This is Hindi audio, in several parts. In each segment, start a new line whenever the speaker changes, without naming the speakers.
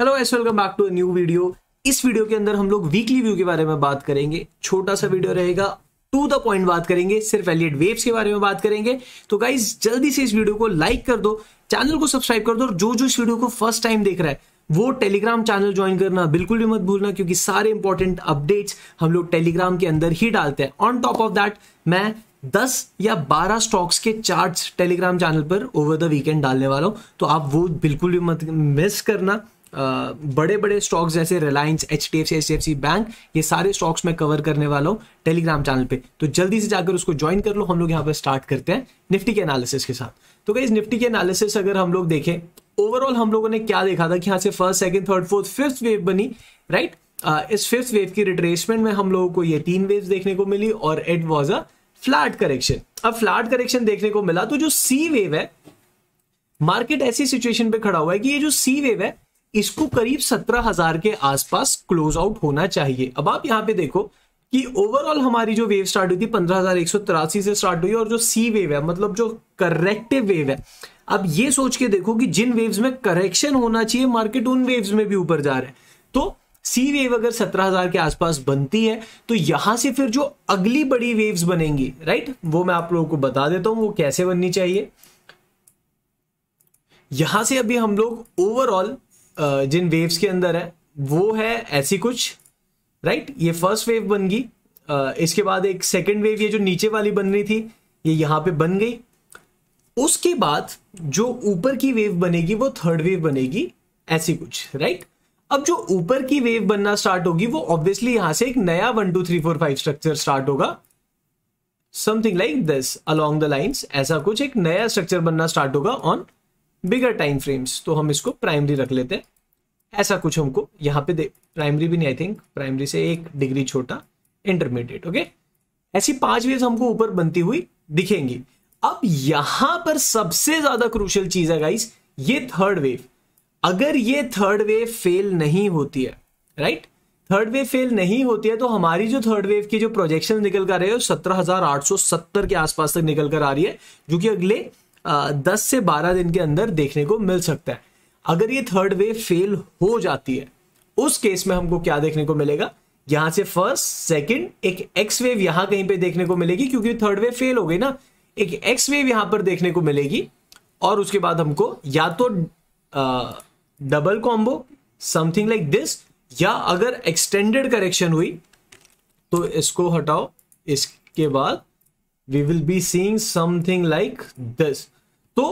हेलो एस welcome back to new video इस वीडियो के अंदर हम लोग वीकली व्यू के बारे में बात करेंगे छोटा सा वीडियो रहेगा टू द पॉइंट बात करेंगे सिर्फ एलियट वेव्स के बारे में बात करेंगे तो गाइज जल्दी से इस वीडियो को लाइक कर दो चैनल को सब्सक्राइब कर दो और जो जो इस वीडियो को फर्स्ट टाइम देख रहा है वो टेलीग्राम चैनल ज्वाइन करना बिल्कुल भी मत भूलना क्योंकि सारे इंपॉर्टेंट अपडेट्स हम लोग टेलीग्राम के अंदर ही डालते हैं ऑन टॉप ऑफ दैट मैं 10 या 12 स्टॉक्स के चार्ट्स टेलीग्राम चैनल पर ओवर द वीकेंड डालने वाला हूं तो आप वो बिल्कुल भी मत मिस करना बड़े बड़े स्टॉक्स जैसे Reliance H D F C H D F C bank ये सारे स्टॉक्स मैं कवर करने वाला हूँ टेलीग्राम चैनल पे तो जल्दी से जाकर उसको ज्वाइन कर लो हम लोग यहाँ पर स्टार्ट करते हैं निफ्टी के एनालिसिस के साथ तो गई निफ्टी के एनालिसिस अगर हम लोग देखें ओवरऑल हम लोगों ने क्या देखा था कि यहाँ से first second third fourth fifth wave बनी राइट right? इस फिफ्थ वेव की रिट्रेसमेंट में हम लोगों को ये तीन वेव्स देखने को मिली और it was a flat correction अब फ्लैट करेक्शन देखने को मिला तो जो सी वेव है मार्केट ऐसी सिचुएशन पे खड़ा हुआ है कि ये जो सी वेव है इसको करीब सत्रह हजार के आसपास क्लोज आउट होना चाहिए अब आप यहां पे देखो कि ओवरऑल हमारी जो वेव स्टार्ट हुई थी पंद्रह हजार एक सौ तिरासी से स्टार्ट हुई और जो सी वेव है मतलब जो करेक्टिव वेव है अब ये सोच के देखो कि जिन वेव्स में करेक्शन होना चाहिए मार्केट उन वेव्स में भी ऊपर जा रहे हैं तो सी वेव अगर सत्रह हजार के आसपास बनती है तो यहां से फिर जो अगली बड़ी वेव्स बनेंगी राइट वो मैं आप लोगों को बता देता हूं वो कैसे बननी चाहिए यहां से अभी हम लोग ओवरऑल जिन वेव्स के अंदर है वो है ऐसी कुछ राइट ये फर्स्ट वेव बन गई इसके बाद एक सेकेंड वेव ये जो नीचे वाली बन रही थी ये यहाँ पे बन गई उसके बाद जो ऊपर की वेव बनेगी वो थर्ड वेव बनेगी ऐसी कुछ राइट अब जो ऊपर की वेव बनना स्टार्ट होगी वो ऑब्वियसली यहां से एक नया one two three four five structure start होगा something like this along the lines ऐसा कुछ एक नया स्ट्रक्चर बनना स्टार्ट होगा ऑन बिगर टाइम फ्रेम्स तो हम इसको प्राइमरी रख लेते हैं ऐसा कुछ हमको यहाँ पे दे प्राइमरी भी नहीं आई थिंक प्राइमरी से एक डिग्री छोटा इंटरमीडिएट ओके ऐसी पांच वेव्स हमको ऊपर बनती हुई दिखेंगी अब यहां पर सबसे ज्यादा क्रूशल चीज है गाइस ये थर्ड वेव अगर ये थर्ड वेव फेल नहीं होती है राइट थर्ड वेव फेल नहीं होती है तो हमारी जो थर्ड वेव की जो प्रोजेक्शन निकल कर रहे हो सत्रह हजार आठ सौ सत्तर के आसपास तक निकल कर आ रही है जो कि अगले दस से बारह दिन के अंदर देखने को मिल सकता है अगर ये थर्ड वेव फेल हो जाती है उस केस में हमको क्या देखने को मिलेगा यहां से फर्स्ट सेकंड एक एक्स वेव यहां कहीं पे देखने को मिलेगी क्योंकि थर्ड वेव फेल हो गई ना एक एक्स वेव यहां पर देखने को मिलेगी और उसके बाद हमको या तो double combo something like this या अगर एक्सटेंडेड करेक्शन हुई तो इसको हटाओ इसके बाद we will be seeing something like this तो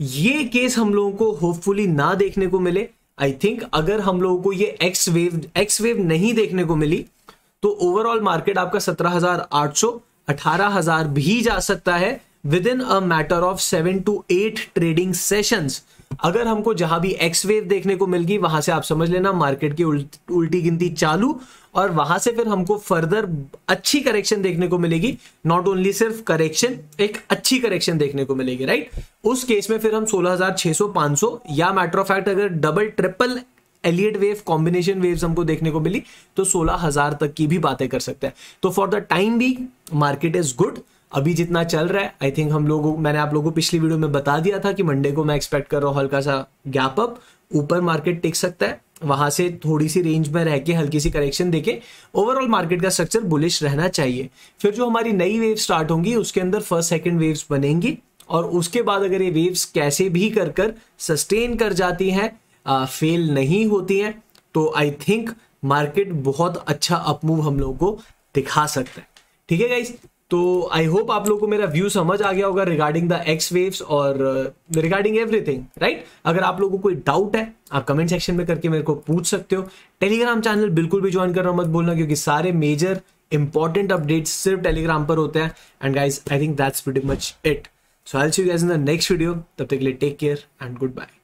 ये केस हम लोगों को होपफुली ना देखने को मिले आई थिंक अगर हम लोगों को ये एक्स वेव एक्स वेव नहीं देखने को मिली तो ओवरऑल मार्केट आपका सत्रह हजार आठ सौ अठारह हजार भी जा सकता है within a matter of seven to eight trading sessions अगर हमको जहां भी एक्स वेव देखने को मिलगी वहां से आप समझ लेना मार्केट की उल्ट, उल्टी गिनती चालू और वहां से फिर हमको फर्दर अच्छी करेक्शन देखने को मिलेगी नॉट ओनली सिर्फ करेक्शन एक अच्छी करेक्शन देखने को मिलेगी राइट उस केस में फिर हम 16,600 500 या मैटर ऑफ फैक्ट अगर double triple Elliott wave combination wave हमको देखने को मिली तो सोलह तक की भी बातें कर सकते हैं तो फॉर द टाइम भी मार्केट इज गुड अभी जितना चल रहा है आई थिंक हम लोगों मैंने आप लोगों को पिछली वीडियो में बता दिया था कि मंडे को मैं एक्सपेक्ट कर रहा हूँ हल्का सा गैप अप ऊपर मार्केट टिक सकता है वहां से थोड़ी सी रेंज में रह के हल्की सी करेक्शन देके ओवरऑल मार्केट का स्ट्रक्चर बुलिश रहना चाहिए फिर जो हमारी नई वेव स्टार्ट होंगी उसके अंदर फर्स्ट सेकेंड वेव्स बनेंगी और उसके बाद अगर ये वेव्स कैसे भी कर कर सस्टेन कर जाती हैं फेल नहीं होती हैं तो आई थिंक मार्केट बहुत अच्छा अपमूव हम लोगों को दिखा सकता है ठीक है गाइस तो आई होप आप लोग को मेरा व्यू समझ आ गया होगा रिगार्डिंग द एक्स वेव्स और रिगार्डिंग एवरीथिंग राइट अगर आप लोगों को कोई डाउट है आप कमेंट सेक्शन में करके मेरे को पूछ सकते हो टेलीग्राम चैनल बिल्कुल भी ज्वाइन करना मत बोलना क्योंकि सारे मेजर इंपॉर्टेंट अपडेट्स सिर्फ टेलीग्राम पर होते हैं and guys I think that's वेटी much it so I see you guys in the next video तब तक के लिए take care and good bye